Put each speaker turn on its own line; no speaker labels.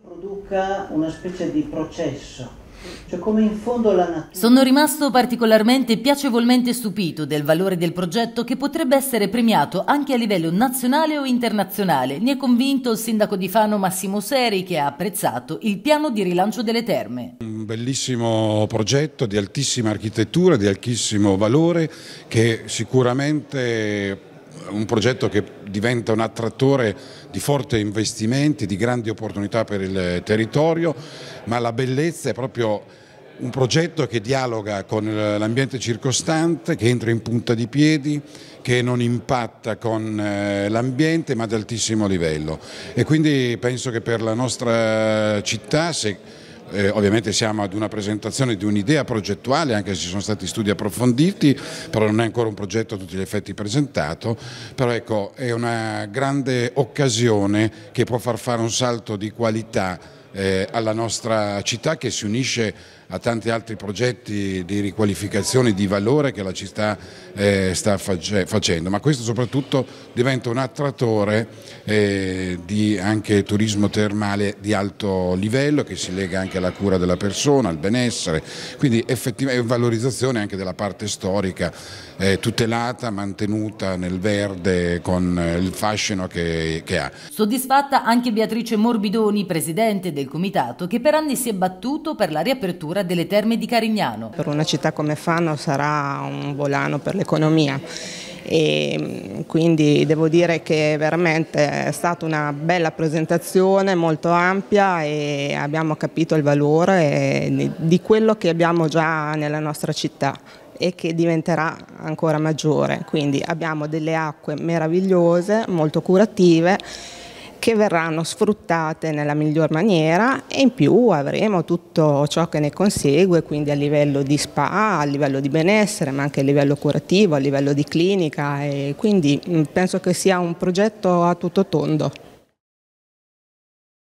produca una specie di processo. Cioè come in fondo la natura. Sono rimasto particolarmente piacevolmente stupito del valore del progetto che potrebbe essere premiato anche a livello nazionale o internazionale. Ne è convinto il sindaco di Fano Massimo Seri che ha apprezzato il piano di rilancio delle terme.
Un bellissimo progetto di altissima architettura, di altissimo valore che sicuramente un progetto che diventa un attrattore di forti investimenti, di grandi opportunità per il territorio, ma la bellezza è proprio un progetto che dialoga con l'ambiente circostante, che entra in punta di piedi, che non impatta con eh, l'ambiente ma ad altissimo livello e quindi penso che per la nostra città se eh, ovviamente siamo ad una presentazione di un'idea progettuale, anche se ci sono stati studi approfonditi, però non è ancora un progetto a tutti gli effetti presentato, però ecco è una grande occasione che può far fare un salto di qualità eh, alla nostra città che si unisce a tanti altri progetti di riqualificazione di valore che la città eh, sta face facendo, ma questo soprattutto diventa un attrattore eh, di anche turismo termale di alto livello che si lega anche alla cura della persona, al benessere, quindi effettivamente valorizzazione anche della parte storica eh, tutelata, mantenuta nel verde con il fascino che, che ha.
Soddisfatta anche Beatrice Morbidoni, presidente del del comitato che per anni si è battuto per la riapertura delle terme di Carignano.
Per una città come Fano sarà un volano per l'economia e mm, quindi devo dire che veramente è stata una bella presentazione molto ampia e abbiamo capito il valore eh, di quello che abbiamo già nella nostra città e che diventerà ancora maggiore quindi abbiamo delle acque meravigliose molto curative che verranno sfruttate nella miglior maniera e in più avremo tutto ciò che ne consegue, quindi a livello di spa, a livello di benessere, ma anche a livello curativo, a livello di clinica e quindi mm, penso che sia un progetto a tutto tondo.